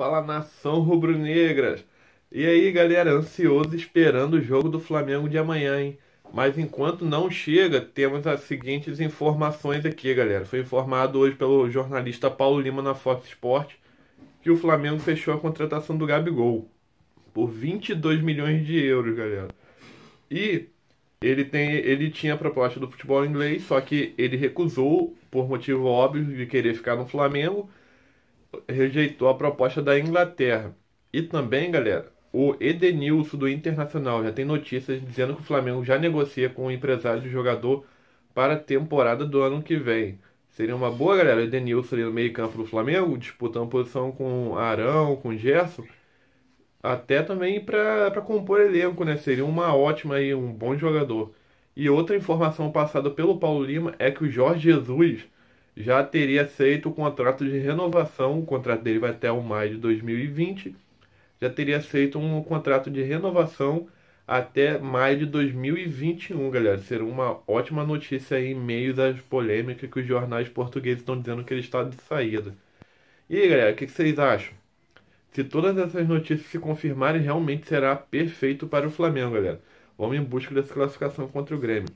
Fala nação rubro negras E aí galera, ansioso esperando o jogo do Flamengo de amanhã, hein? Mas enquanto não chega, temos as seguintes informações aqui, galera. Foi informado hoje pelo jornalista Paulo Lima na Fox Sports que o Flamengo fechou a contratação do Gabigol por 22 milhões de euros, galera. E ele, tem, ele tinha a proposta do futebol inglês, só que ele recusou por motivo óbvio de querer ficar no Flamengo rejeitou a proposta da Inglaterra. E também, galera, o Edenilson do Internacional já tem notícias dizendo que o Flamengo já negocia com o empresário do jogador para a temporada do ano que vem. Seria uma boa, galera, o Edenilson ali no meio-campo do Flamengo, disputando posição com Arão, com Gerson, até também para compor elenco, né? Seria uma ótima e um bom jogador. E outra informação passada pelo Paulo Lima é que o Jorge Jesus já teria aceito o contrato de renovação, o contrato dele vai até o maio de 2020, já teria aceito um contrato de renovação até maio de 2021, galera. Será uma ótima notícia aí em meio das polêmicas que os jornais portugueses estão dizendo que ele está de saída. E aí, galera, o que, que vocês acham? Se todas essas notícias se confirmarem, realmente será perfeito para o Flamengo, galera. Vamos em busca dessa classificação contra o Grêmio.